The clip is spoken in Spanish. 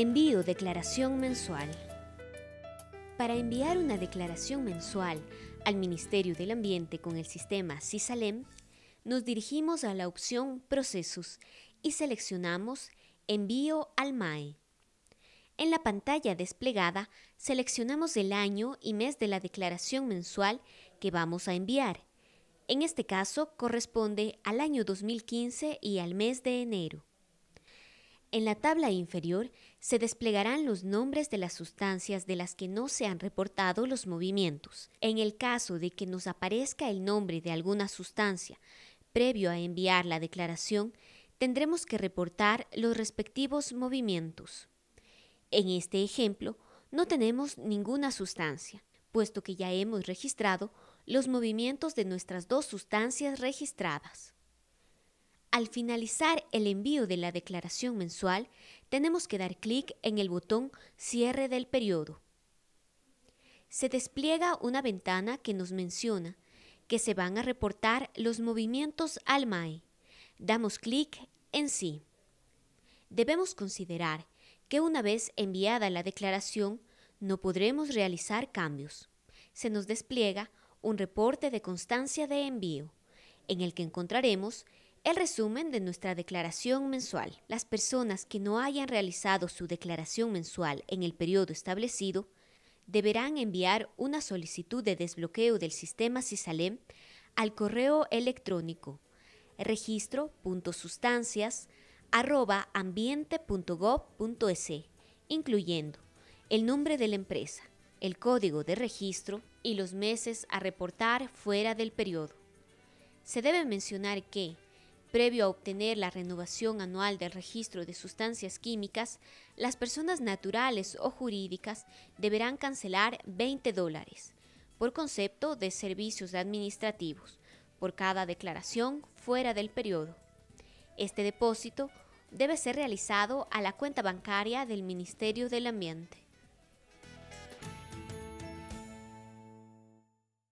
Envío declaración mensual. Para enviar una declaración mensual al Ministerio del Ambiente con el sistema CISALEM, nos dirigimos a la opción Procesos y seleccionamos Envío al MAE. En la pantalla desplegada seleccionamos el año y mes de la declaración mensual que vamos a enviar. En este caso corresponde al año 2015 y al mes de enero. En la tabla inferior se desplegarán los nombres de las sustancias de las que no se han reportado los movimientos. En el caso de que nos aparezca el nombre de alguna sustancia previo a enviar la declaración, tendremos que reportar los respectivos movimientos. En este ejemplo, no tenemos ninguna sustancia, puesto que ya hemos registrado los movimientos de nuestras dos sustancias registradas. Al finalizar el envío de la declaración mensual, tenemos que dar clic en el botón Cierre del periodo. Se despliega una ventana que nos menciona que se van a reportar los movimientos al MAE. Damos clic en Sí. Debemos considerar que una vez enviada la declaración, no podremos realizar cambios. Se nos despliega un reporte de constancia de envío, en el que encontraremos el resumen de nuestra declaración mensual. Las personas que no hayan realizado su declaración mensual en el periodo establecido deberán enviar una solicitud de desbloqueo del sistema CISALEM al correo electrónico registro.sustancias.ambiente.gov.es, incluyendo el nombre de la empresa, el código de registro y los meses a reportar fuera del periodo. Se debe mencionar que Previo a obtener la renovación anual del registro de sustancias químicas, las personas naturales o jurídicas deberán cancelar 20 dólares por concepto de servicios administrativos por cada declaración fuera del periodo. Este depósito debe ser realizado a la cuenta bancaria del Ministerio del Ambiente.